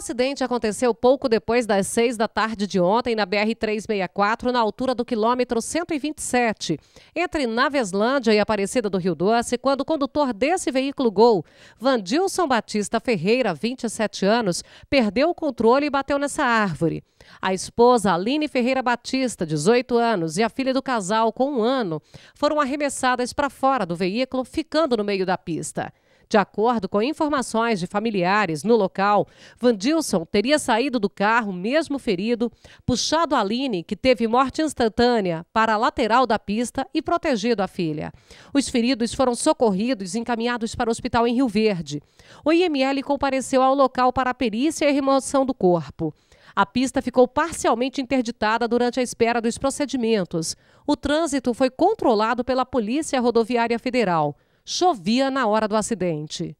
acidente aconteceu pouco depois das seis da tarde de ontem na BR-364, na altura do quilômetro 127, entre Naveslândia e Aparecida do Rio Doce, quando o condutor desse veículo Gol, Vandilson Batista Ferreira, 27 anos, perdeu o controle e bateu nessa árvore. A esposa Aline Ferreira Batista, 18 anos, e a filha do casal, com um ano, foram arremessadas para fora do veículo, ficando no meio da pista. De acordo com informações de familiares no local, Vandilson teria saído do carro, mesmo ferido, puxado Aline, que teve morte instantânea, para a lateral da pista e protegido a filha. Os feridos foram socorridos e encaminhados para o hospital em Rio Verde. O IML compareceu ao local para a perícia e remoção do corpo. A pista ficou parcialmente interditada durante a espera dos procedimentos. O trânsito foi controlado pela Polícia Rodoviária Federal chovia na hora do acidente.